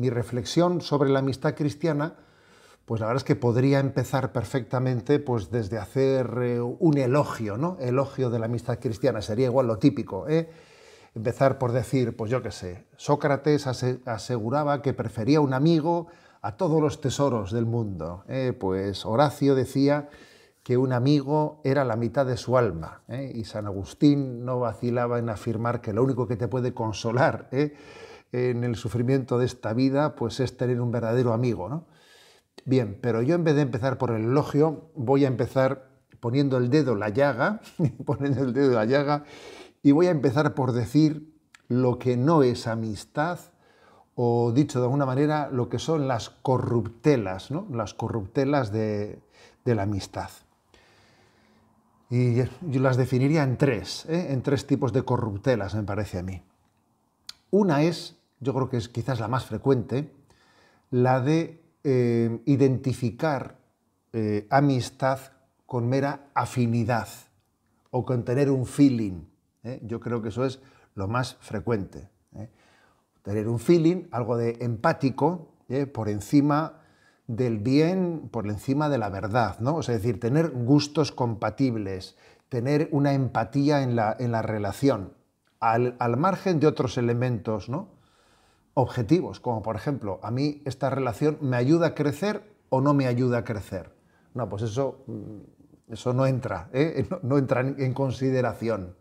mi reflexión sobre la amistad cristiana, pues la verdad es que podría empezar perfectamente pues desde hacer eh, un elogio, ¿no? Elogio de la amistad cristiana, sería igual lo típico, ¿eh? Empezar por decir, pues yo qué sé, Sócrates aseguraba que prefería un amigo a todos los tesoros del mundo. ¿eh? Pues Horacio decía que un amigo era la mitad de su alma, ¿eh? y San Agustín no vacilaba en afirmar que lo único que te puede consolar en el sufrimiento de esta vida, pues es tener un verdadero amigo, ¿no? Bien, pero yo en vez de empezar por el elogio, voy a empezar poniendo el dedo la llaga, poniendo el dedo la llaga, y voy a empezar por decir lo que no es amistad, o dicho de alguna manera, lo que son las corruptelas, ¿no? las corruptelas de, la amistad. Y yo las definiría en tres, ¿eh? en tres tipos de corruptelas, me parece a mí. Una es yo creo que es quizás la más frecuente, la de eh, identificar eh, amistad con mera afinidad o con tener un feeling. ¿eh? Yo creo que eso es lo más frecuente. Tener un feeling, algo de empático, por encima del bien, por encima de la verdad, es decir, tener gustos compatibles, tener una empatía en la, relación, al, al, margen de otros elementos, ¿no? objetivos, como por ejemplo, a mí esta relación me ayuda a crecer o no me ayuda a crecer. No, pues eso, mm, eso no entra, ¿eh? no, entra en consideración.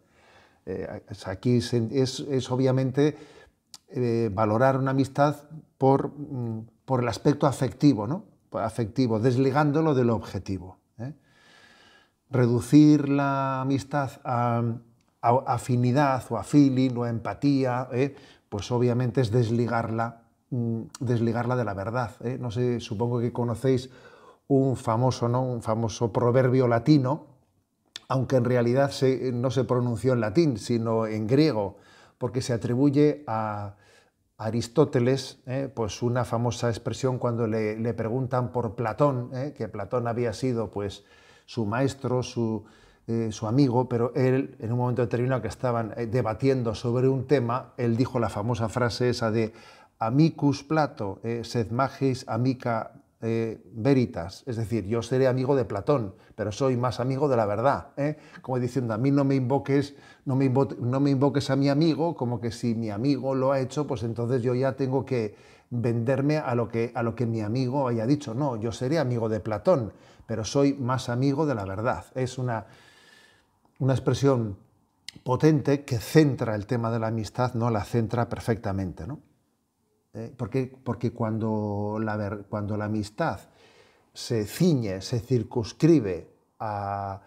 Eh, aquí es, obviamente eh, valorar una amistad mm, por, el aspecto afectivo, ¿no? Pues afectivo, desligándolo del objetivo. Reducir la amistad a, afinidad o a feeling o a empatía, pues obviamente es desligarla, mm, desligarla de la verdad. ¿eh? No sé, supongo que conocéis un famoso, ¿no? un famoso proverbio latino, aunque en realidad no se pronunció en latín, sino en griego, porque se atribuye a Aristóteles, ¿eh? pues una famosa expresión cuando le, preguntan por Platón, ¿eh? que Platón había sido pues su maestro, su, eh, su amigo, pero él, en un momento determinado que estaban eh, debatiendo sobre un tema, él dijo la famosa frase esa de amicus plato, eh, sed magis amica veritas, es decir, yo seré amigo de Platón, pero soy más amigo de la verdad, como diciendo, a mí no me invoques, no me, no me invoques a mi amigo, como que si mi amigo lo ha hecho, pues entonces yo ya tengo que venderme a lo que, a lo que mi amigo haya dicho, no, yo seré amigo de Platón, pero soy más amigo de la verdad, es una una expresión potente que centra el tema de la amistad, no la centra perfectamente. ¿no? Eh, porque, porque cuando, la, cuando la amistad se ciñe, se circunscribe a,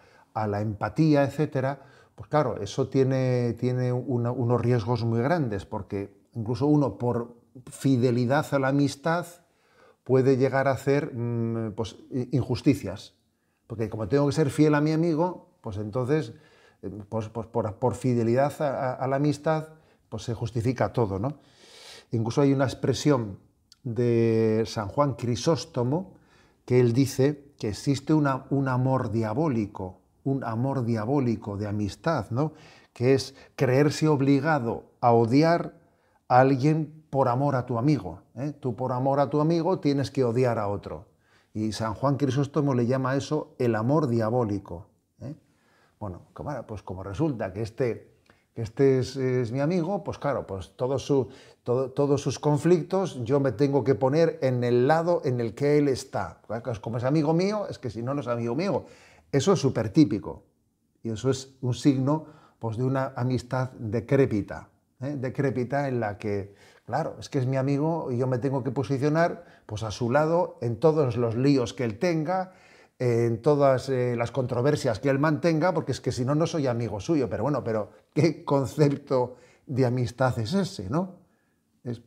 la empatía, etc., pues claro, eso tiene, tiene unos riesgos muy grandes, porque incluso uno por fidelidad a la amistad puede llegar a hacer mm, pues, injusticias. Porque como tengo que ser fiel a mi amigo, pues entonces, eh, pues, pues por, fidelidad a, la amistad, pues se justifica todo, ¿no? Incluso hay una expresión de San Juan Crisóstomo que él dice que existe un amor diabólico, un amor diabólico de amistad, ¿no? que es creerse obligado a odiar a alguien por amor a tu amigo. ¿eh? Tú por amor a tu amigo tienes que odiar a otro. Y San Juan Crisóstomo le llama eso el amor diabólico. Bueno, pues como resulta que este, este es, mi amigo, pues claro, pues todo, todos sus conflictos yo me tengo que poner en el lado en el que él está. Como es amigo mío, es que si no, no es amigo mío. Eso es súper típico. Y eso es un signo pues, de una amistad decrépita. ¿eh? Decrépita en la que, claro, es que es mi amigo y yo me tengo que posicionar pues, a su lado en todos los líos que él tenga, en todas eh, las controversias que él mantenga, porque es que si no, no soy amigo suyo. Pero bueno, pero ¿qué concepto de amistad es ese, no? Es,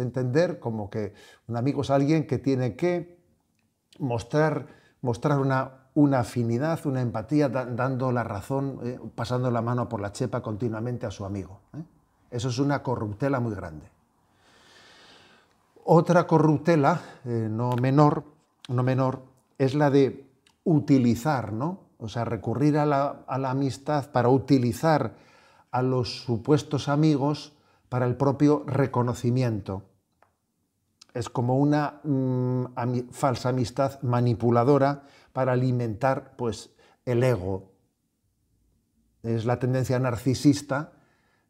entender como que un amigo es alguien que tiene que mostrar, mostrar una, una afinidad, una empatía, dando la razón, eh, pasando la mano por la chepa continuamente a su amigo. ¿eh? Eso es una corruptela muy grande. Otra corruptela, no menor, no menor, es la de utilizar, ¿no? O sea, recurrir a la, amistad para utilizar a los supuestos amigos para el propio reconocimiento. Es como una mm, falsa amistad manipuladora para alimentar pues, el ego. Es la tendencia narcisista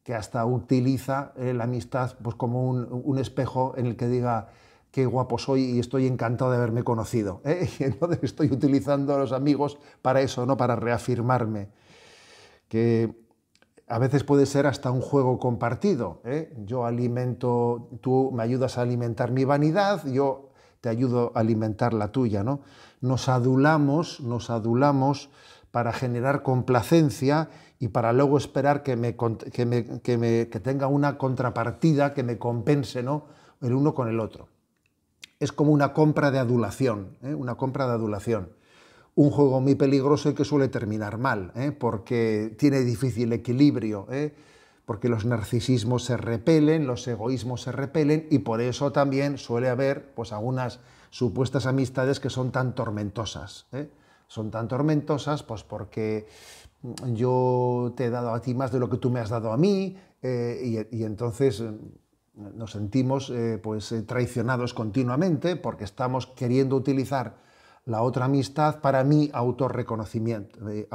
que hasta utiliza eh, la amistad pues, como un espejo en el que diga, qué guapo soy y estoy encantado de haberme conocido. ¿eh? entonces estoy utilizando a los amigos para eso, no para reafirmarme. Que a veces puede ser hasta un juego compartido. ¿eh? Yo alimento, tú me ayudas a alimentar mi vanidad, yo te ayudo a alimentar la tuya. ¿no? Nos adulamos, nos adulamos para generar complacencia y para luego esperar que, que, me, que tenga una contrapartida que me compense ¿no? el uno con el otro es como una compra de adulación, ¿eh? una compra de adulación. Un juego muy peligroso y que suele terminar mal, ¿eh? porque tiene difícil equilibrio, ¿eh? porque los narcisismos se repelen, los egoísmos se repelen y por eso también suele haber pues, algunas supuestas amistades que son tan tormentosas. Son tan tormentosas pues, porque yo te he dado a ti más de lo que tú me has dado a mí y entonces nos sentimos eh, pues, eh, traicionados continuamente porque estamos queriendo utilizar la otra amistad para mi autorreconocimiento. Eh,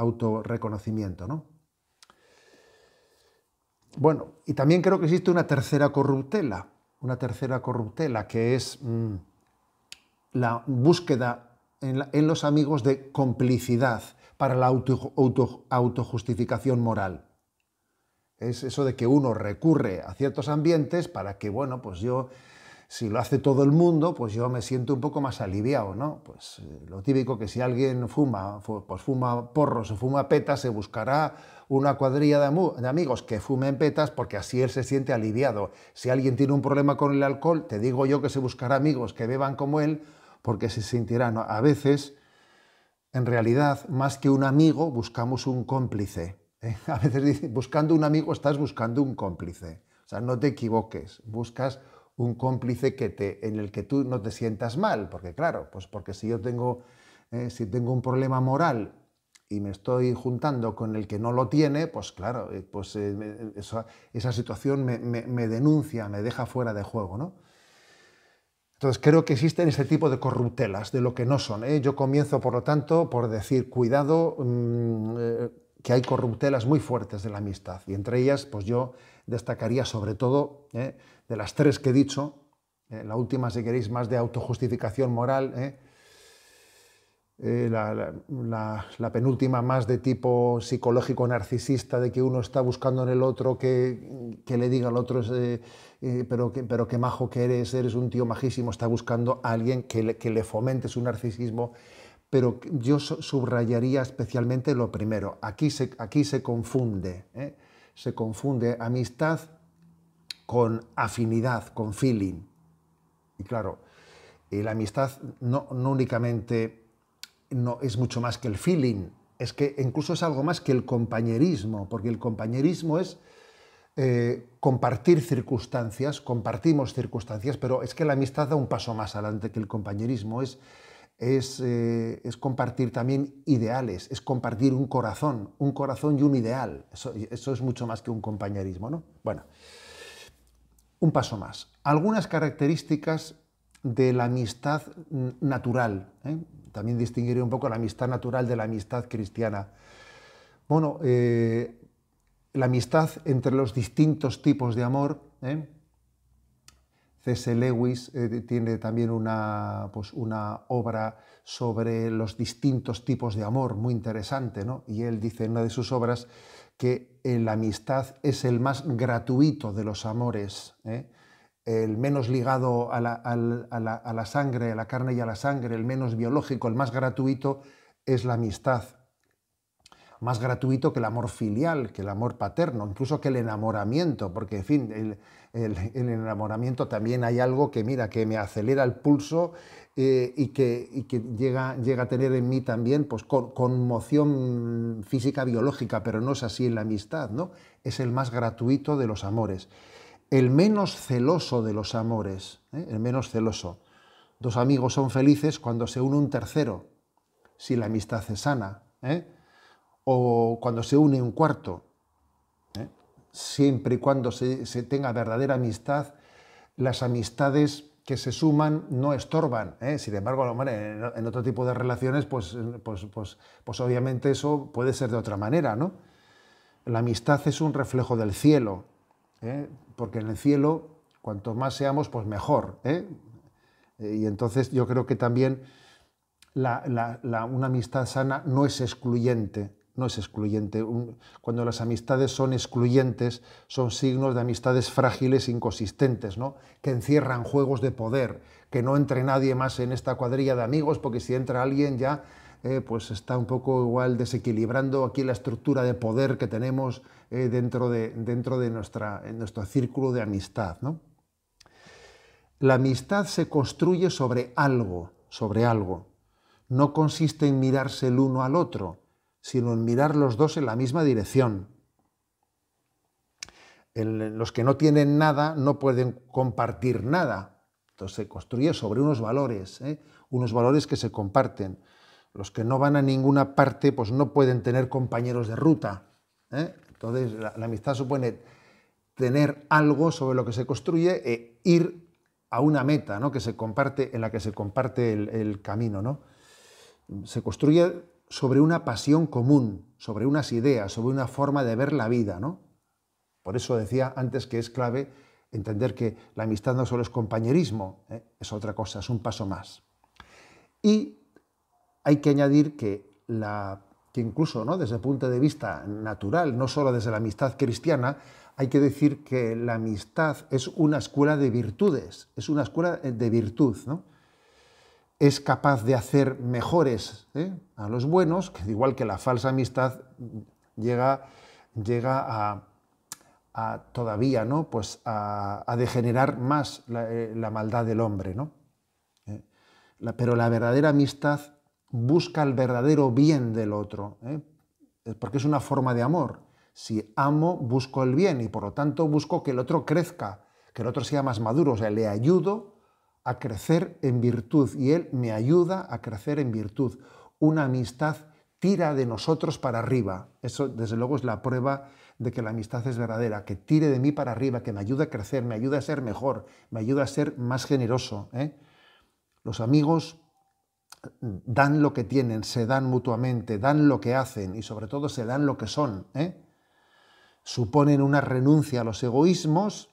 bueno, y también creo que existe una tercera corruptela, una tercera corruptela que es mm, la búsqueda en, los amigos de complicidad para la autojustificación moral. Es eso de que uno recurre a ciertos ambientes para que, bueno, pues yo, si lo hace todo el mundo, pues yo me siento un poco más aliviado, ¿no? Pues eh, lo típico que si alguien fuma, pues fuma porros o fuma petas, se buscará una cuadrilla de, de amigos que fumen petas porque así él se siente aliviado. Si alguien tiene un problema con el alcohol, te digo yo que se buscará amigos que beban como él porque se sentirán. A veces, en realidad, más que un amigo, buscamos un cómplice. Eh, a veces dicen, buscando un amigo estás buscando un cómplice. O sea, no te equivoques, buscas un cómplice que te, en el que tú no te sientas mal, porque claro, pues porque si yo tengo, eh, si tengo un problema moral y me estoy juntando con el que no lo tiene, pues claro, eh, pues esa, situación me, denuncia, me deja fuera de juego, ¿no? Entonces creo que existen ese tipo de corruptelas, de lo que no son. Yo comienzo, por lo tanto, por decir, cuidado, mm, que hay corruptelas muy fuertes de la amistad. Y entre ellas, pues yo destacaría sobre todo, ¿eh? de las tres que he dicho, ¿eh? la última, si queréis, más de autojustificación moral, ¿eh? La, penúltima más de tipo psicológico narcisista, de que uno está buscando en el otro que, que le diga al otro, pero, que, pero qué majo que eres, eres un tío majísimo, está buscando a alguien que que le fomente su narcisismo pero yo subrayaría especialmente lo primero. Aquí se, aquí se confunde, ¿eh? se confunde amistad con afinidad, con feeling. Y claro, eh, la amistad no, únicamente no, es mucho más que el feeling, es que incluso es algo más que el compañerismo, porque el compañerismo es eh, compartir circunstancias, compartimos circunstancias, pero es que la amistad da un paso más adelante que el compañerismo, es eh, es, compartir también ideales, es compartir un corazón, un corazón y un ideal. Eso, es mucho más que un compañerismo, ¿no? Bueno, un paso más. Algunas características de la amistad natural. ¿eh? También distinguiré un poco la amistad natural de la amistad cristiana. Bueno, eh, la amistad entre los distintos tipos de amor. C.S. Lewis eh, tiene también una, pues una, obra sobre los distintos tipos de amor muy interesante, y él dice en una de sus obras que eh, la amistad es el más gratuito de los amores, ¿eh? el menos ligado a la, a la, sangre, a la carne y a la sangre, el menos biológico, el más gratuito es la amistad. Más gratuito que el amor filial, que el amor paterno, incluso que el enamoramiento, porque, en fin, el, el, enamoramiento también hay algo que, mira, que me acelera el pulso eh, y que, llega, llega, a tener en mí también pues, conmoción física biológica, pero no es así en la amistad, ¿no? Es el más gratuito de los amores. El menos celoso de los amores, ¿eh? el menos celoso. Dos amigos son felices cuando se une un tercero, si la amistad es sana, ¿eh? o cuando se une un cuarto, siempre y cuando se, tenga verdadera amistad, las amistades que se suman no estorban. ¿eh? Sin embargo, en, otro tipo de relaciones, pues, pues, pues, pues, obviamente eso puede ser de otra manera. ¿no? La amistad es un reflejo del cielo, ¿eh? porque en el cielo, cuanto más seamos, pues mejor. ¿eh? Y entonces yo creo que también una amistad sana no es excluyente, no es excluyente. cuando las amistades son excluyentes, son signos de amistades frágiles, inconsistentes, que encierran juegos de poder, que no entre nadie más en esta cuadrilla de amigos, porque si entra alguien ya eh, pues está un poco igual desequilibrando aquí la estructura de poder que tenemos eh, dentro, de, dentro de nuestro círculo de amistad. La amistad se construye sobre algo, sobre algo. No consiste en mirarse el uno al otro, sino en mirar los dos en la misma dirección. los que no tienen nada no pueden compartir nada. Entonces se construye sobre unos valores, ¿eh? unos valores que se comparten. Los que no van a ninguna parte pues no pueden tener compañeros de ruta. ¿eh? Entonces la, amistad supone tener algo sobre lo que se construye e ir a una meta ¿no? que se comparte, en la que se comparte el, el camino. ¿no? Se construye sobre una pasión común, sobre unas ideas, sobre una forma de ver la vida, ¿no? Por eso decía antes que es clave entender que la amistad no solo es compañerismo, ¿eh? es otra cosa, es un paso más. Y hay que añadir que, la, que incluso ¿no? desde el punto de vista natural, no solo desde la amistad cristiana, hay que decir que la amistad es una escuela de virtudes, es una escuela de virtud, ¿no? es capaz de hacer mejores ¿eh? a los buenos, que igual que la falsa amistad llega, llega a, todavía ¿no? pues a, degenerar más eh, la, maldad del hombre. ¿no? ¿Eh? pero la verdadera amistad busca el verdadero bien del otro, porque es una forma de amor. Si amo, busco el bien y por lo tanto busco que el otro crezca, que el otro sea más maduro, o sea, le ayudo a crecer en virtud y Él me ayuda a crecer en virtud. Una amistad tira de nosotros para arriba. Eso, desde luego, es la prueba de que la amistad es verdadera, que tire de mí para arriba, que me ayude a crecer, me ayuda a ser mejor, me ayuda a ser más generoso. ¿eh? Los amigos dan lo que tienen, se dan mutuamente, dan lo que hacen y sobre todo se dan lo que son. ¿eh? Suponen una renuncia a los egoísmos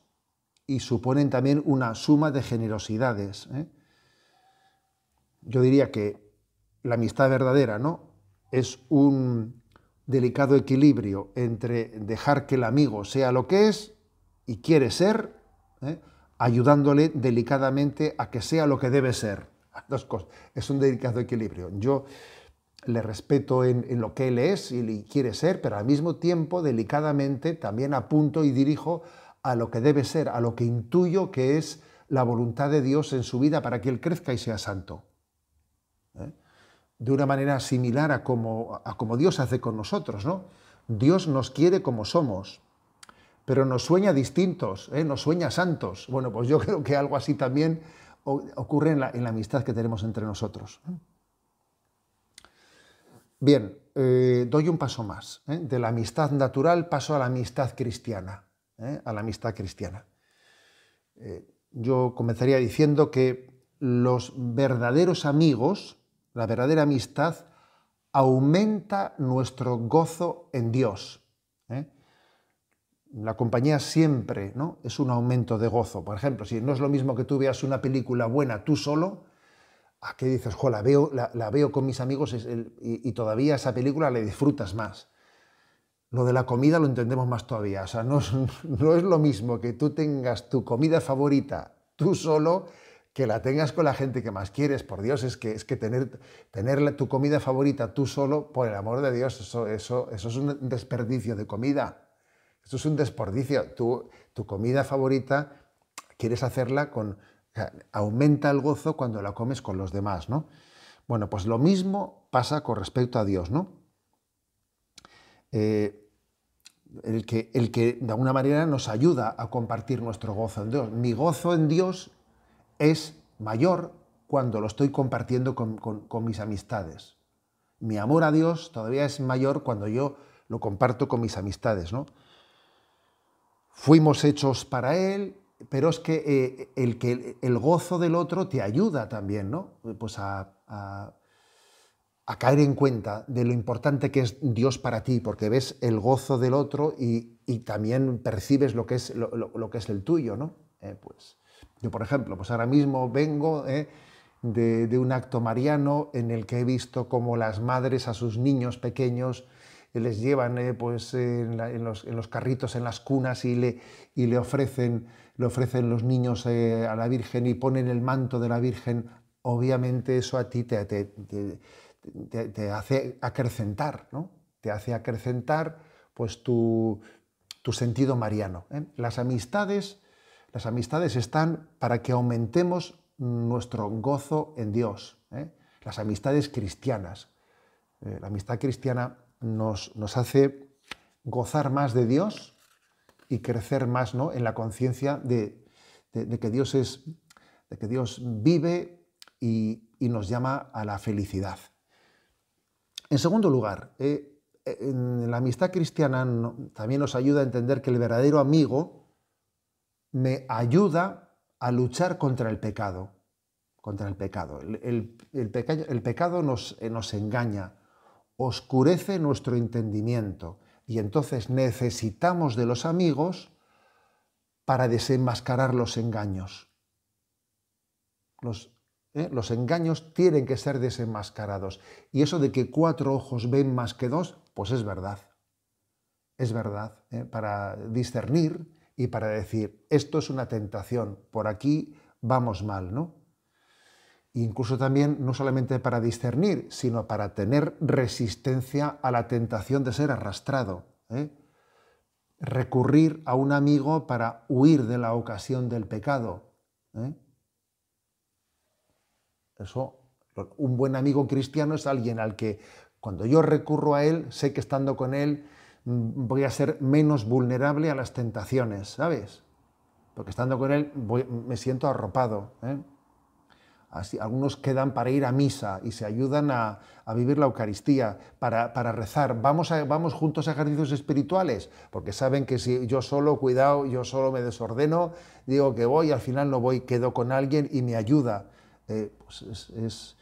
y suponen también una suma de generosidades. ¿eh? Yo diría que la amistad verdadera ¿no? es un delicado equilibrio entre dejar que el amigo sea lo que es y quiere ser, ¿eh? ayudándole delicadamente a que sea lo que debe ser. Es un delicado equilibrio. Yo le respeto en, en, lo que él es y quiere ser, pero al mismo tiempo delicadamente también apunto y dirijo a lo que debe ser, a lo que intuyo que es la voluntad de Dios en su vida para que Él crezca y sea santo. ¿eh? De una manera similar a como, a como Dios hace con nosotros, ¿no? Dios nos quiere como somos, pero nos sueña distintos, ¿eh? nos sueña santos. Bueno, pues yo creo que algo así también ocurre en la, amistad que tenemos entre nosotros. Bien, eh, doy un paso más. De la amistad natural paso a la amistad cristiana. ¿eh? a la amistad cristiana. Eh, yo comenzaría diciendo que los verdaderos amigos, la verdadera amistad, aumenta nuestro gozo en Dios. ¿eh? La compañía siempre ¿no? es un aumento de gozo. Por ejemplo, si no es lo mismo que tú veas una película buena tú solo, a qué dices, la veo, con mis amigos y, y todavía esa película la disfrutas más. Lo de la comida lo entendemos más todavía. O sea, no, no es lo mismo que tú tengas tu comida favorita tú solo que la tengas con la gente que más quieres, por Dios, es que, es que tener, tu comida favorita tú solo, por el amor de Dios, eso, eso, eso es un desperdicio de comida. Eso es un desperdicio. tu comida favorita quieres hacerla con... Aumenta el gozo cuando la comes con los demás, ¿no? Bueno, pues lo mismo pasa con respecto a Dios, ¿no? Eh, el que, el que de alguna manera nos ayuda a compartir nuestro gozo en Dios. Mi gozo en Dios es mayor cuando lo estoy compartiendo con, mis amistades. Mi amor a Dios todavía es mayor cuando yo lo comparto con mis amistades. ¿no? Fuimos hechos para Él, pero es que, eh, el, que el gozo del otro te ayuda también ¿no? pues a a caer en cuenta de lo importante que es Dios para ti, porque ves el gozo del otro y, también percibes lo que es, lo, que es el tuyo, ¿no? Eh, pues, yo, por ejemplo, pues ahora mismo vengo eh, de, un acto mariano en el que he visto cómo las madres a sus niños pequeños les llevan eh, pues, en, los, carritos, en las cunas y le, y le, ofrecen, le ofrecen los niños a la Virgen y ponen el manto de la Virgen. Obviamente eso a ti te te, hace acrecentar, ¿no? Te hace acrecentar pues, tu, sentido mariano. ¿eh? Las, amistades, las amistades están para que aumentemos nuestro gozo en Dios. ¿eh? Las amistades cristianas. Eh, la amistad cristiana nos, nos hace gozar más de Dios y crecer más ¿no? en la conciencia de, que Dios es, de que Dios vive y nos llama a la felicidad. En segundo lugar, eh, eh, en la amistad cristiana también nos ayuda a entender que el verdadero amigo me ayuda a luchar contra el pecado. Contra el pecado. El, pecado eh, nos, engaña, oscurece nuestro entendimiento y entonces necesitamos de los amigos para desenmascarar los engaños. Los, ¿eh? Los engaños tienen que ser desenmascarados. Y eso de que cuatro ojos ven más que dos, pues es verdad. Es verdad. ¿eh? Para discernir y para decir, esto es una tentación, por aquí vamos mal, ¿no? Incluso también, no solamente para discernir, sino para tener resistencia a la tentación de ser arrastrado. ¿eh? Recurrir a un amigo para huir de la ocasión del pecado. ¿eh? Eso, un buen amigo cristiano es alguien al que cuando yo recurro a él, sé que estando con él mm, voy a ser menos vulnerable a las tentaciones, ¿sabes? Porque estando con él me siento arropado. ¿eh? Así, algunos quedan para ir a misa y se ayudan a, vivir la Eucaristía, para, rezar. Vamos, vamos juntos a ejercicios espirituales, porque saben que si yo solo, cuidado, yo solo me desordeno, digo que voy, al final no voy, quedo con alguien y me ayuda. Eh, pues es, es,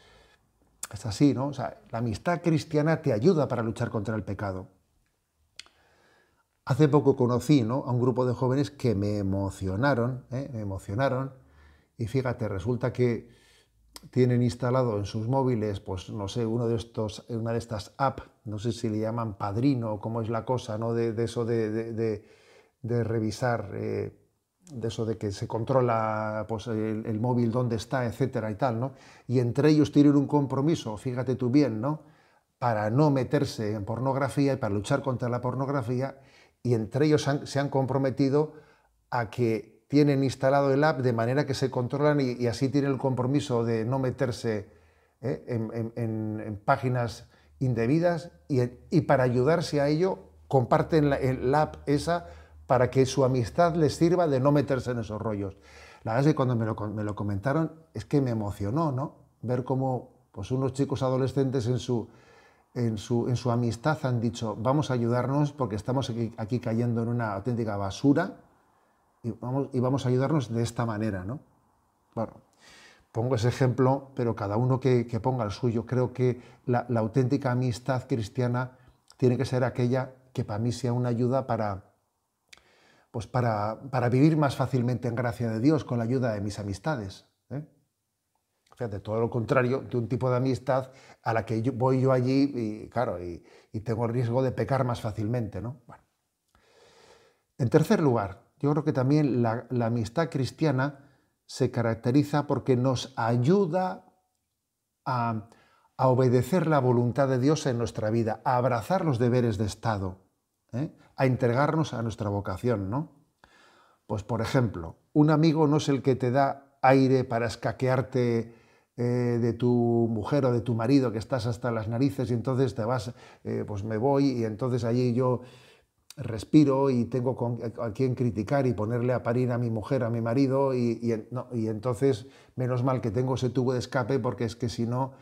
así, ¿no? O sea, la amistad cristiana te ayuda para luchar contra el pecado. Hace poco conocí ¿no? a un grupo de jóvenes que me emocionaron, ¿eh? me emocionaron, y fíjate, resulta que tienen instalado en sus móviles, pues no sé, uno de estos, una de estas apps, no sé si le llaman padrino o cómo es la cosa, ¿no? De, eso de, revisar eh, de eso de que se controla pues, el, móvil, dónde está, etcétera y tal, ¿no? Y entre ellos tienen un compromiso, fíjate tú bien, ¿no? Para no meterse en pornografía y para luchar contra la pornografía, y entre ellos se han comprometido a que tienen instalado el app de manera que se controlan y, así tienen el compromiso de no meterse ¿eh? en, páginas indebidas y, para ayudarse a ello comparten el app esa para que su amistad les sirva de no meterse en esos rollos. La verdad es que cuando me lo, comentaron es que me emocionó, ¿no? Ver cómo pues, unos chicos adolescentes en su, en su, en su amistad han dicho, vamos a ayudarnos porque estamos aquí, cayendo en una auténtica basura y vamos, y vamos a ayudarnos de esta manera, ¿no? Bueno, pongo ese ejemplo, pero cada uno que, ponga el suyo. Creo que la, la, auténtica amistad cristiana tiene que ser aquella que para mí sea una ayuda para, pues para, vivir más fácilmente en gracia de Dios con la ayuda de mis amistades. ¿eh? O sea, de todo lo contrario de un tipo de amistad a la que voy yo allí y, claro, y, tengo el riesgo de pecar más fácilmente. ¿no? En tercer lugar, yo creo que también la, amistad cristiana se caracteriza porque nos ayuda a obedecer la voluntad de Dios en nuestra vida, a abrazar los deberes de Estado, ¿eh? a entregarnos a nuestra vocación, ¿no? Pues, por ejemplo, un amigo no es el que te da aire para escaquearte eh, de tu mujer o de tu marido que estás hasta las narices y entonces te vas, eh, pues me voy y entonces allí yo respiro y tengo con, a, quien criticar y ponerle a parir a mi mujer, a mi marido y, y, entonces menos mal que tengo ese tubo de escape porque es que si no,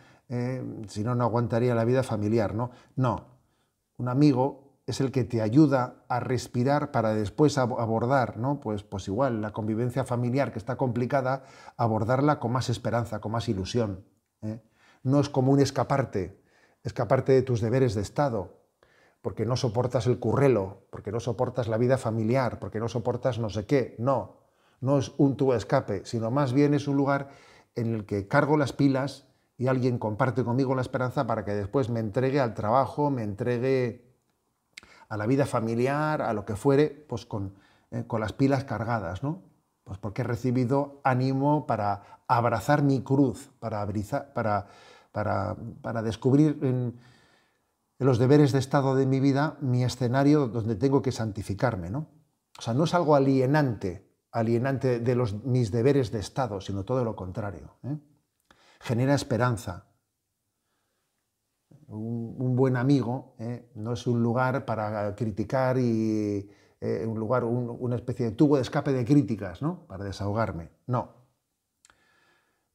si no, no aguantaría la vida familiar, ¿no? No, un amigo es el que te ayuda a respirar para después abordar, ¿no? Pues, pues igual, la convivencia familiar que está complicada, abordarla con más esperanza, con más ilusión. ¿eh? No es como un escaparte, escaparte de tus deberes de Estado, porque no soportas el currelo, porque no soportas la vida familiar, porque no soportas no sé qué. No, no es un tubo escape, sino más bien es un lugar en el que cargo las pilas y alguien comparte conmigo la esperanza para que después me entregue al trabajo, me entregue a la vida familiar, a lo que fuere, pues eh, con, las pilas cargadas, ¿no? Pues porque he recibido ánimo para abrazar mi cruz, para, para, para, descubrir en, los deberes de estado de mi vida mi escenario donde tengo que santificarme, ¿no? O sea, no es algo alienante, alienante de los, mis deberes de estado, sino todo lo contrario. ¿eh? Genera esperanza, un, buen amigo ¿eh? no es un lugar para criticar y eh, un lugar, una especie de tubo de escape de críticas, ¿no? Para desahogarme. No.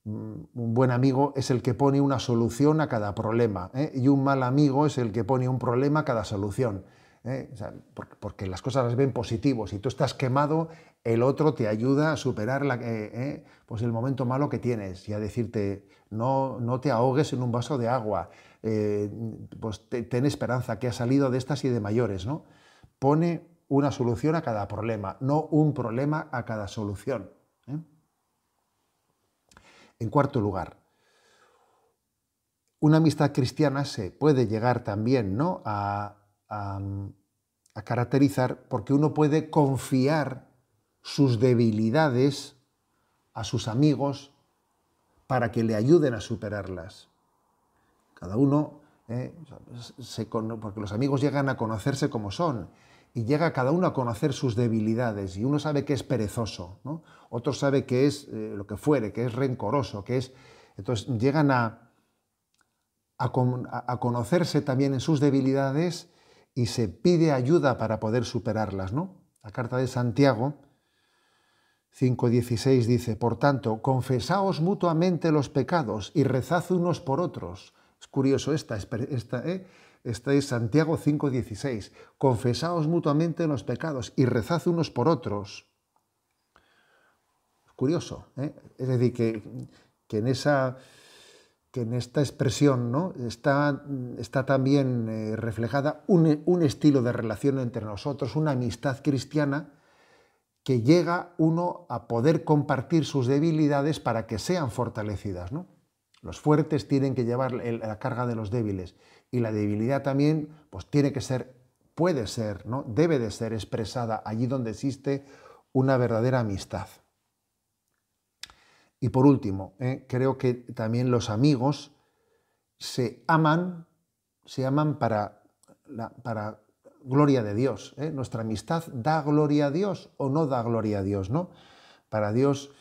Mm, un buen amigo es el que pone una solución a cada problema ¿eh? y un mal amigo es el que pone un problema a cada solución. porque, las cosas las ven positivos. Si tú estás quemado, el otro te ayuda a superar la, pues el momento malo que tienes y a decirte, no, te ahogues en un vaso de agua, eh, pues ten esperanza que ha salido de estas y de mayores, ¿no? Pone una solución a cada problema, no un problema a cada solución. ¿eh? En cuarto lugar, una amistad cristiana se puede llegar también ¿no? a, a caracterizar porque uno puede confiar sus debilidades a sus amigos, para que le ayuden a superarlas. Cada uno, eh, porque los amigos llegan a conocerse como son y llega cada uno a conocer sus debilidades y uno sabe que es perezoso, otro sabe que es eh, lo que fuere, que es rencoroso, que es... Entonces llegan a, a conocerse también en sus debilidades y se pide ayuda para poder superarlas. ¿no? La carta de Santiago 5.16 dice, por tanto, confesaos mutuamente los pecados y rezad unos por otros. Es curioso esta, ¿eh? esta, es Santiago 5.16. Confesaos mutuamente los pecados y rezad unos por otros. Es curioso, ¿eh? es decir, que, en esa, que, en esta expresión ¿no? está, está también eh, reflejada un estilo de relación entre nosotros, una amistad cristiana que llega uno a poder compartir sus debilidades para que sean fortalecidas. ¿no? Los fuertes tienen que llevar la carga de los débiles y la debilidad también pues, tiene que ser, puede ser, ¿no? debe de ser expresada allí donde existe una verdadera amistad. Y por último, ¿eh? creo que también los amigos se aman, se aman para, para gloria de Dios. ¿eh? Nuestra amistad da gloria a Dios o no da gloria a Dios, ¿no? Para Dios,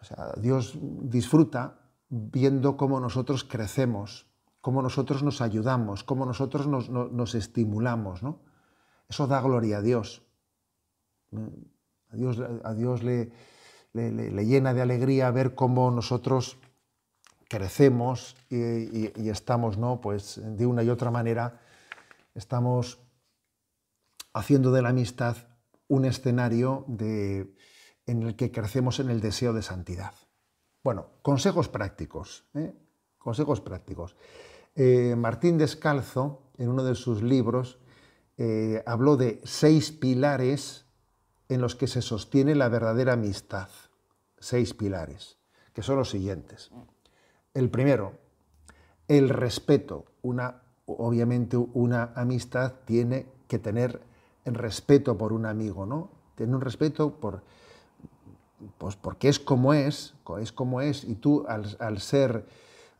o sea, Dios disfruta viendo cómo nosotros crecemos, cómo nosotros nos ayudamos, cómo nosotros nos, estimulamos, ¿no? Eso da gloria a Dios. A Dios, le, le, llena de alegría ver cómo nosotros crecemos y, y estamos, ¿no? Pues de una y otra manera estamos haciendo de la amistad un escenario en el que crecemos en el deseo de santidad. Bueno, consejos prácticos. ¿eh? Consejos prácticos. Eh, Martín Descalzo, en uno de sus libros, eh, habló de seis pilares en los que se sostiene la verdadera amistad. Seis pilares, que son los siguientes. El primero, el respeto. obviamente una amistad tiene que tener en respeto por un amigo, ¿no? Tiene un respeto por, pues porque es como es, es como es, y tú al, ser,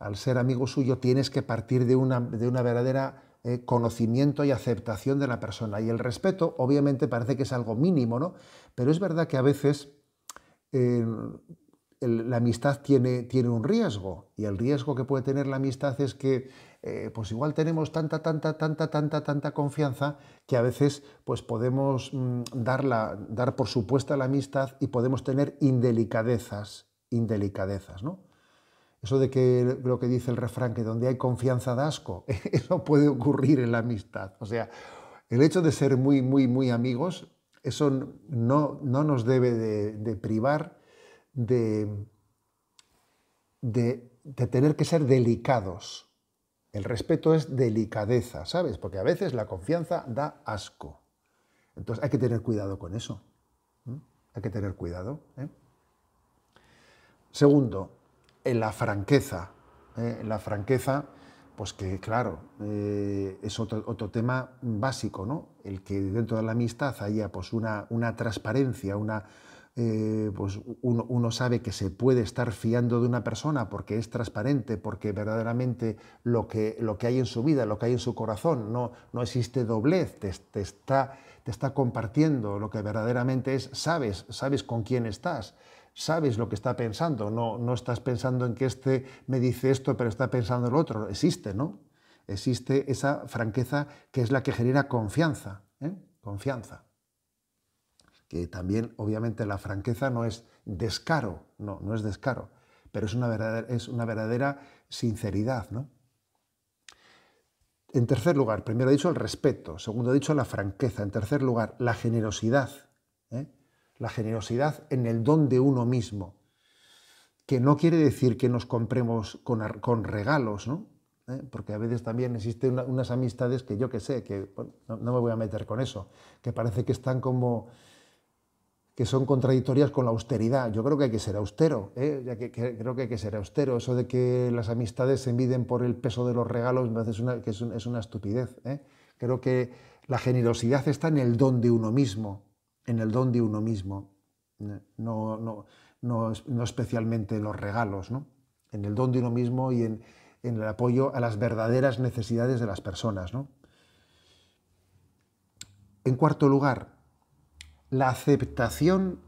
al ser amigo suyo tienes que partir de una, de una verdadera eh, conocimiento y aceptación de la persona. Y el respeto, obviamente, parece que es algo mínimo, ¿no? Pero es verdad que a veces em, la amistad tiene, tiene un riesgo, y el riesgo que puede tener la amistad es que eh, pues igual tenemos tanta, tanta, tanta, tanta, tanta confianza que a veces pues podemos mm, dar, por supuesta la amistad y podemos tener indelicadezas, indelicadezas, ¿no? Eso de que lo que dice el refrán, que donde hay confianza da asco, eso puede ocurrir en la amistad. O sea, el hecho de ser muy, muy, muy amigos, eso no, no nos debe de, privar de, de tener que ser delicados el respeto es delicadeza, ¿sabes? Porque a veces la confianza da asco. Entonces hay que tener cuidado con eso. Hay que tener cuidado. ¿eh? Segundo, en la franqueza. ¿eh? la franqueza, pues que claro, eh, es otro, tema básico, ¿no? El que dentro de la amistad haya pues una, una transparencia, una, eh, pues uno, sabe que se puede estar fiando de una persona porque es transparente, porque verdaderamente lo que, lo que hay en su vida, lo que hay en su corazón, no, no existe doblez, te, está, te está compartiendo lo que verdaderamente es, sabes, sabes con quién estás, sabes lo que está pensando, no, no estás pensando en que este me dice esto pero está pensando lo otro, existe, ¿no? Existe esa franqueza que es la que genera confianza, ¿eh? confianza que también obviamente la franqueza no es descaro, no, no es descaro, pero es una verdadera, es una verdadera sinceridad. ¿no? En tercer lugar, primero he dicho el respeto, segundo he dicho la franqueza, en tercer lugar, la generosidad, ¿eh? la generosidad en el don de uno mismo, que no quiere decir que nos compremos con, regalos, ¿no? ¿Eh? porque a veces también existen unas amistades que yo que sé, que no, me voy a meter con eso, que parece que están como que son contradictorias con la austeridad. Yo creo que hay que ser austero, ¿eh? ya que, creo que hay que ser austero. Eso de que las amistades se miden por el peso de los regalos me que es, una estupidez. ¿eh? Creo que la generosidad está en el don de uno mismo, en el don de uno mismo, ¿eh? no, especialmente en los regalos, ¿no? en el don de uno mismo y en, el apoyo a las verdaderas necesidades de las personas. En cuarto lugar, la aceptación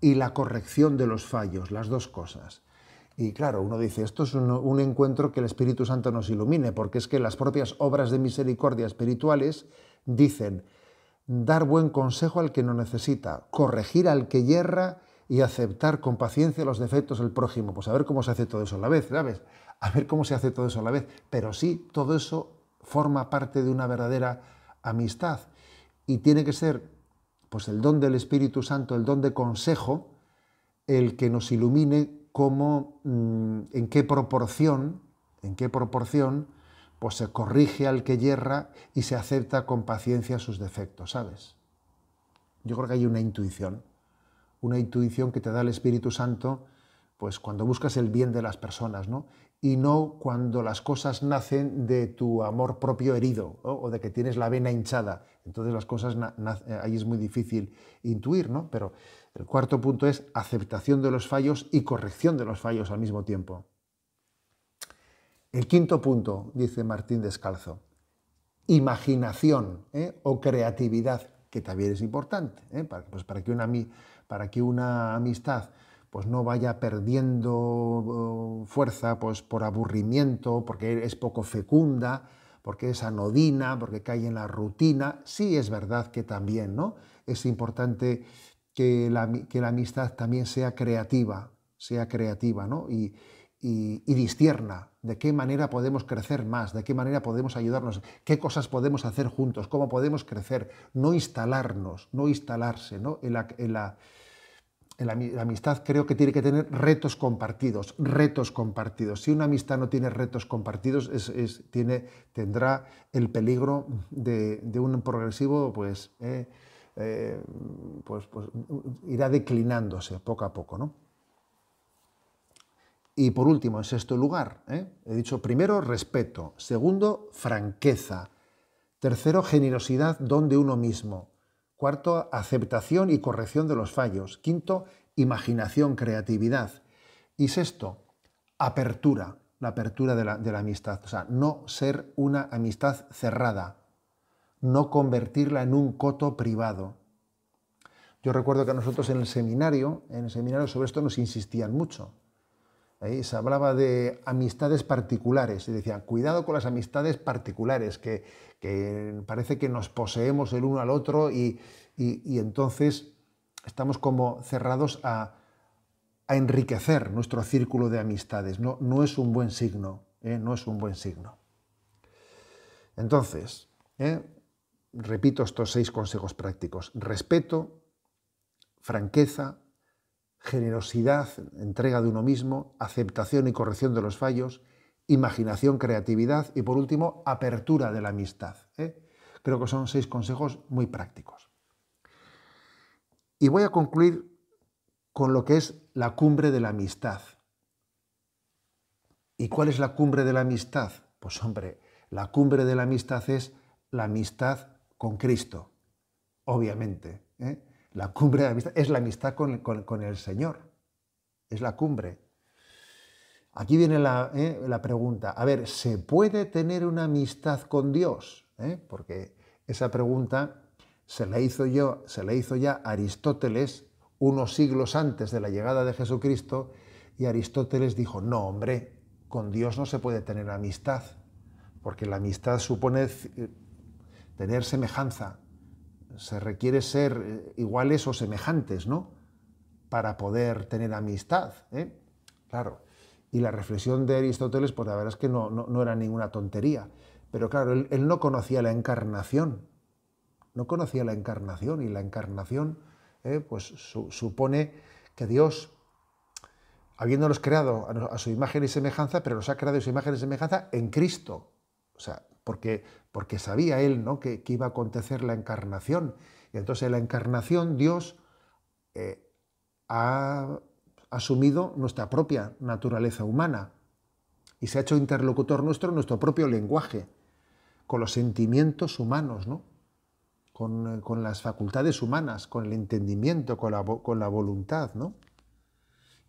y la corrección de los fallos, las dos cosas. Y claro, uno dice, esto es un, encuentro que el Espíritu Santo nos ilumine, porque es que las propias obras de misericordia espirituales dicen dar buen consejo al que no necesita, corregir al que yerra y aceptar con paciencia los defectos del prójimo. Pues a ver cómo se hace todo eso a la vez, ¿sabes? A ver cómo se hace todo eso a la vez. Pero sí, todo eso forma parte de una verdadera amistad y tiene que ser pues el don del Espíritu Santo, el don de consejo, el que nos ilumine cómo, mm, en qué proporción, en qué proporción, pues se corrige al que yerra y se acepta con paciencia sus defectos, ¿sabes? Yo creo que hay una intuición, una intuición que te da el Espíritu Santo, pues cuando buscas el bien de las personas, ¿no? y no cuando las cosas nacen de tu amor propio herido o de que tienes la vena hinchada. Entonces las cosas eh, ahí es muy difícil intuir, ¿no? Pero el cuarto punto es aceptación de los fallos y corrección de los fallos al mismo tiempo. El quinto punto, dice Martín Descalzo, imaginación ¿eh? o creatividad, que también es importante, ¿eh? pues para, que para que una amistad pues no vaya perdiendo uh, fuerza pues, por aburrimiento, porque es poco fecunda, porque es anodina, porque cae en la rutina. Sí es verdad que también, ¿no? Es importante que la, amistad también sea creativa, sea creativa, ¿no? Y, distierna de qué manera podemos crecer más, de qué manera podemos ayudarnos, qué cosas podemos hacer juntos, cómo podemos crecer, no instalarnos, no instalarse ¿no? en la la, amistad creo que tiene que tener retos compartidos, retos compartidos. Si una amistad no tiene retos compartidos, tiene, tendrá el peligro de, un progresivo, pues, eh, eh, pues, pues, irá declinándose poco a poco. ¿no? Y por último, en sexto lugar, ¿eh? he dicho primero respeto, segundo franqueza, tercero generosidad donde uno mismo, Cuarto, aceptación y corrección de los fallos. Quinto, imaginación, creatividad. Y sexto, apertura, la apertura de la, amistad. O sea, no ser una amistad cerrada, no convertirla en un coto privado. Yo recuerdo que nosotros en el seminario, en el seminario sobre esto nos insistían mucho se hablaba de amistades particulares y decían, cuidado con las amistades particulares, que, parece que nos poseemos el uno al otro y, entonces estamos como cerrados a, enriquecer nuestro círculo de amistades. No, es un buen signo, ¿eh? no es un buen signo. Entonces, ¿eh? repito estos seis consejos prácticos. Respeto, franqueza, generosidad, entrega de uno mismo, aceptación y corrección de los fallos, imaginación, creatividad y por último, apertura de la amistad. ¿eh? Creo que son seis consejos muy prácticos. Y voy a concluir con lo que es la cumbre de la amistad. ¿Y cuál es la cumbre de la amistad? Pues hombre, la cumbre de la amistad es la amistad con Cristo, obviamente. ¿eh? La cumbre de la amistad es la amistad con, el Señor. Es la cumbre. Aquí viene eh, la, pregunta. A ver, ¿se puede tener una amistad con Dios? Eh, porque esa pregunta se le hizo yo, se la hizo ya Aristóteles unos siglos antes de la llegada de Jesucristo y Aristóteles dijo, no, hombre, con Dios no se puede tener amistad, porque la amistad supone eh, tener semejanza, se requiere ser eh, iguales o semejantes, ¿no? Para poder tener amistad, ¿eh? Claro. Y la reflexión de Aristóteles, pues la verdad es que no, era ninguna tontería. Pero claro, él, no conocía la encarnación. No conocía la encarnación y la encarnación ¿eh? pues, supone que Dios, habiéndonos creado a, su imagen y semejanza, pero nos ha creado a su imagen y semejanza en Cristo. O sea, porque, sabía él ¿no? que, iba a acontecer la encarnación. Y entonces en la encarnación Dios eh, ha asumido nuestra propia naturaleza humana y se ha hecho interlocutor nuestro nuestro propio lenguaje, con los sentimientos humanos, ¿no? con, eh, las facultades humanas, con el entendimiento, con la, voluntad. ¿no?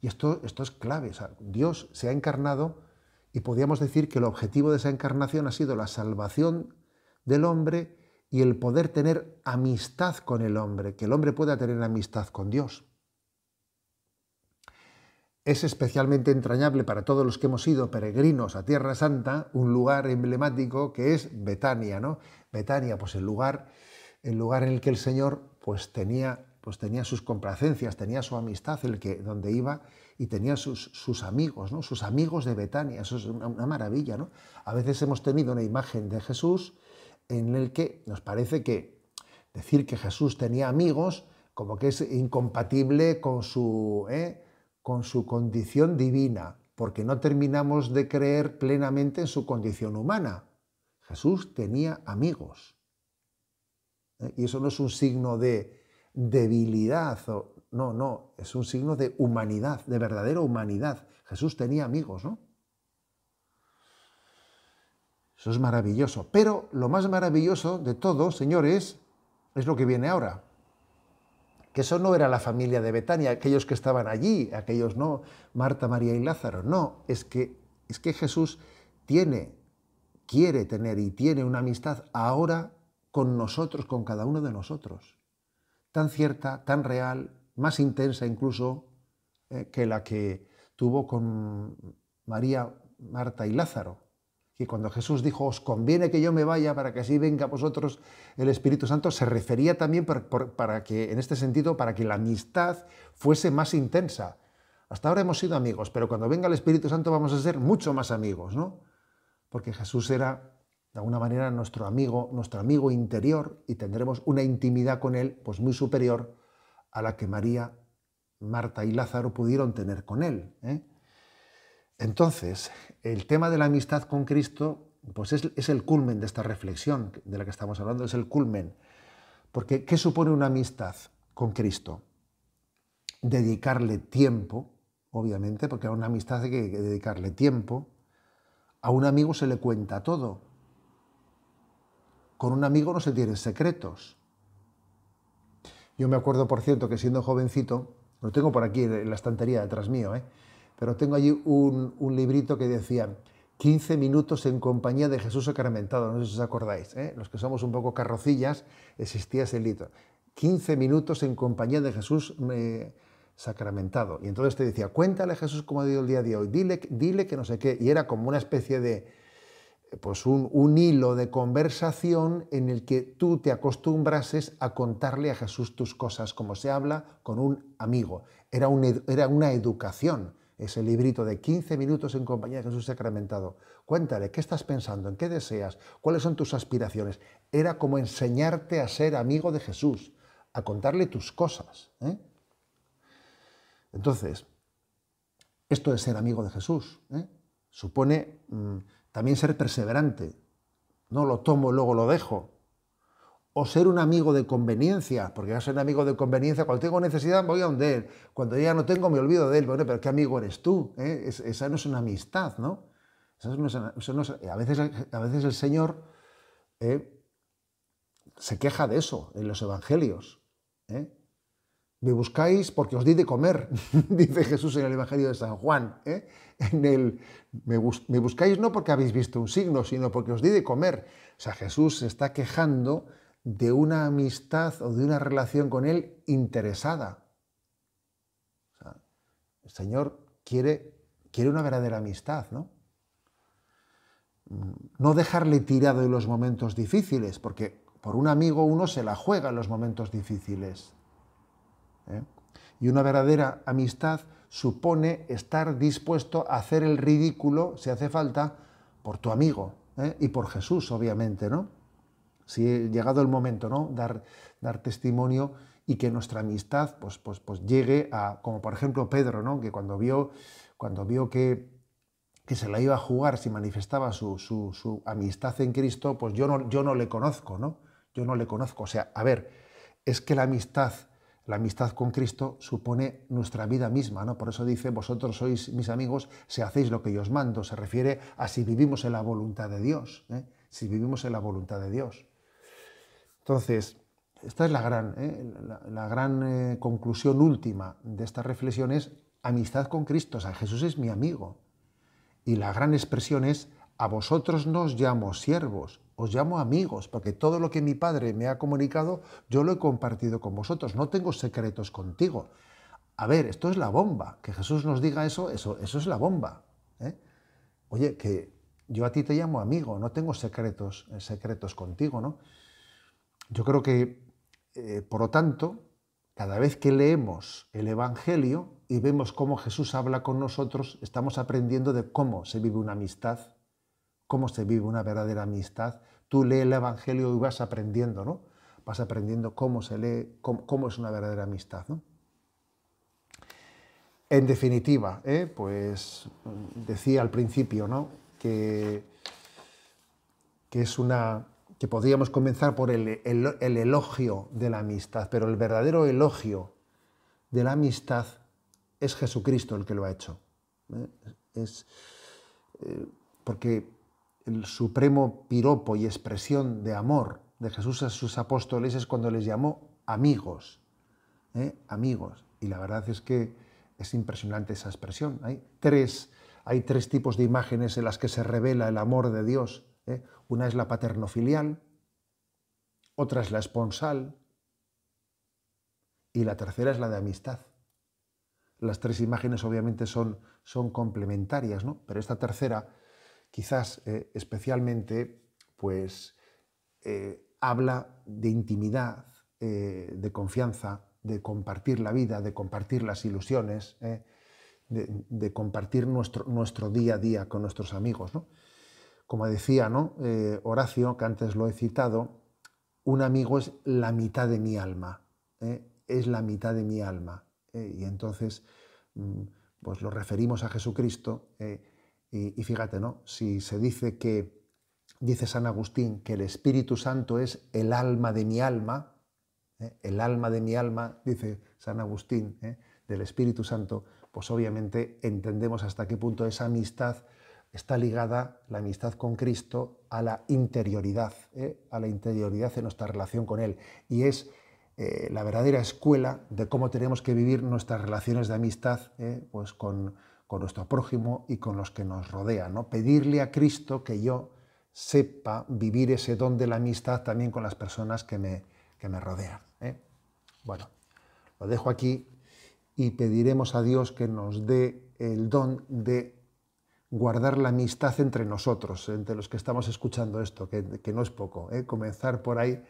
Y esto, esto es clave. Dios se ha encarnado y podríamos decir que el objetivo de esa encarnación ha sido la salvación del hombre y el poder tener amistad con el hombre, que el hombre pueda tener amistad con Dios. Es especialmente entrañable para todos los que hemos sido peregrinos a Tierra Santa un lugar emblemático que es Betania, ¿no? Betania, pues el lugar, el lugar en el que el Señor pues tenía, pues tenía sus complacencias, tenía su amistad, el que donde iba y tenía sus, sus amigos, ¿no? sus amigos de Betania, eso es una, maravilla. ¿no? A veces hemos tenido una imagen de Jesús en el que nos parece que decir que Jesús tenía amigos como que es incompatible con su, ¿eh? con su condición divina, porque no terminamos de creer plenamente en su condición humana. Jesús tenía amigos. ¿eh? Y eso no es un signo de debilidad o no, no, es un signo de humanidad, de verdadera humanidad. Jesús tenía amigos, ¿no? Eso es maravilloso. Pero lo más maravilloso de todo, señores, es lo que viene ahora. Que eso no era la familia de Betania, aquellos que estaban allí, aquellos no, Marta, María y Lázaro. No, es que, es que Jesús tiene, quiere tener y tiene una amistad ahora con nosotros, con cada uno de nosotros. Tan cierta, tan real, más intensa incluso eh, que la que tuvo con María, Marta y Lázaro. Y cuando Jesús dijo, os conviene que yo me vaya para que así venga a vosotros el Espíritu Santo, se refería también para que, en este sentido, para que la amistad fuese más intensa. Hasta ahora hemos sido amigos, pero cuando venga el Espíritu Santo vamos a ser mucho más amigos, ¿no? Porque Jesús era, de alguna manera, nuestro amigo, nuestro amigo interior y tendremos una intimidad con Él pues, muy superior a la que María, Marta y Lázaro pudieron tener con él. ¿eh? Entonces, el tema de la amistad con Cristo pues es, el culmen de esta reflexión de la que estamos hablando, es el culmen. Porque, ¿qué supone una amistad con Cristo? Dedicarle tiempo, obviamente, porque a una amistad hay que dedicarle tiempo. A un amigo se le cuenta todo. Con un amigo no se tienen secretos. Yo me acuerdo, por cierto, que siendo jovencito, lo tengo por aquí en la estantería detrás mío, ¿eh? pero tengo allí un, librito que decía 15 minutos en compañía de Jesús sacramentado, no sé si os acordáis, ¿eh? los que somos un poco carrocillas, existía ese libro, 15 minutos en compañía de Jesús eh, sacramentado. Y entonces te decía, cuéntale a Jesús cómo ha ido el día de hoy, dile, dile que no sé qué. Y era como una especie de, pues un, hilo de conversación en el que tú te acostumbrases a contarle a Jesús tus cosas, como se habla con un amigo. Era, era una educación ese librito de 15 minutos en compañía de Jesús sacramentado. Cuéntale, ¿qué estás pensando? ¿En qué deseas? ¿Cuáles son tus aspiraciones? Era como enseñarte a ser amigo de Jesús, a contarle tus cosas. ¿eh? Entonces, esto de ser amigo de Jesús. ¿eh? Supone... Mm, también ser perseverante. No lo tomo y luego lo dejo. O ser un amigo de conveniencia, porque ya un amigo de conveniencia, cuando tengo necesidad voy a donde él, cuando ya no tengo me olvido de él, bueno, pero ¿qué amigo eres tú? ¿eh? esa no es una amistad, ¿no? a, veces, a veces el Señor ¿eh? se queja de eso en los evangelios. ¿eh? Me buscáis porque os di de comer, dice Jesús en el Evangelio de San Juan. ¿eh? En el, me, buscáis no porque habéis visto un signo, sino porque os di de comer. O sea, Jesús se está quejando de una amistad o de una relación con Él interesada. el Señor quiere, quiere una verdadera amistad, ¿no? Mm, no dejarle tirado en los momentos difíciles, porque por un amigo uno se la juega en los momentos difíciles. ¿eh? Y una verdadera amistad supone estar dispuesto a hacer el ridículo, si hace falta, por tu amigo ¿eh? y por Jesús, obviamente, ¿no? Si ha llegado el momento, ¿no? Dar, dar testimonio y que nuestra amistad pues, pues, pues llegue a, como por ejemplo Pedro, ¿no? que cuando vio, cuando vio que, que se la iba a jugar si manifestaba su, su, amistad en Cristo, pues yo no, yo no le conozco, ¿no? Yo no le conozco. O sea, a ver, es que la amistad la amistad con Cristo supone nuestra vida misma, ¿no? Por eso dice, vosotros sois mis amigos si hacéis lo que yo os mando. Se refiere a si vivimos en la voluntad de Dios, ¿eh? si vivimos en la voluntad de Dios. Entonces, esta es la gran, ¿eh? la, gran eh, conclusión última de esta reflexión es amistad con Cristo, o sea, Jesús es mi amigo. Y la gran expresión es, a vosotros nos llamo siervos, os llamo amigos, porque todo lo que mi padre me ha comunicado, yo lo he compartido con vosotros, no tengo secretos contigo. A ver, esto es la bomba, que Jesús nos diga eso, eso, eso es la bomba. ¿eh? Oye, que yo a ti te llamo amigo, no tengo secretos, eh, secretos contigo, ¿no? Yo creo que, eh, por lo tanto, cada vez que leemos el Evangelio y vemos cómo Jesús habla con nosotros, estamos aprendiendo de cómo se vive una amistad cómo se vive una verdadera amistad. Tú lees el Evangelio y vas aprendiendo, ¿no? Vas aprendiendo cómo se lee, cómo, es una verdadera amistad, En definitiva, ¿eh? pues mm, decía al principio, ¿no? Que, es una que podríamos comenzar por el, elogio de la amistad, pero el verdadero elogio de la amistad es Jesucristo el que lo ha hecho. ¿eh? Es, eh, porque el supremo piropo y expresión de amor de Jesús a sus apóstoles es cuando les llamó amigos. ¿eh? Amigos. Y la verdad es que es impresionante esa expresión. Hay tres, hay tres tipos de imágenes en las que se revela el amor de Dios. ¿eh? Una es la paternofilial, otra es la esponsal y la tercera es la de amistad. Las tres imágenes obviamente son, son complementarias, ¿no? pero esta tercera quizás eh, especialmente, pues eh, habla de intimidad, eh, de confianza, de compartir la vida, de compartir las ilusiones, de, compartir nuestro, nuestro, día a día con nuestros amigos. Como decía Horacio, que antes lo he citado, un amigo es la mitad de mi alma, es la mitad de mi alma. y entonces, mm, pues lo referimos a Jesucristo y, fíjate, ¿no? Si se dice que, dice San Agustín, que el Espíritu Santo es el alma de mi alma, ¿eh? el alma de mi alma, dice San Agustín, ¿eh? del Espíritu Santo, pues obviamente entendemos hasta qué punto esa amistad está ligada, la amistad con Cristo, a la interioridad, ¿eh? a la interioridad de nuestra relación con Él. Y es la verdadera escuela de cómo tenemos que vivir nuestras relaciones de amistad pues con, con nuestro prójimo y con los que nos rodean. ¿no? Pedirle a Cristo que yo sepa vivir ese don de la amistad también con las personas que me, me rodean. ¿eh? Bueno, lo dejo aquí y pediremos a Dios que nos dé el don de guardar la amistad entre nosotros, entre los que estamos escuchando esto, que, no es poco. ¿eh? Comenzar por ahí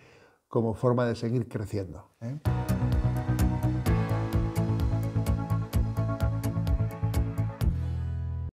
como forma de seguir creciendo. ¿eh?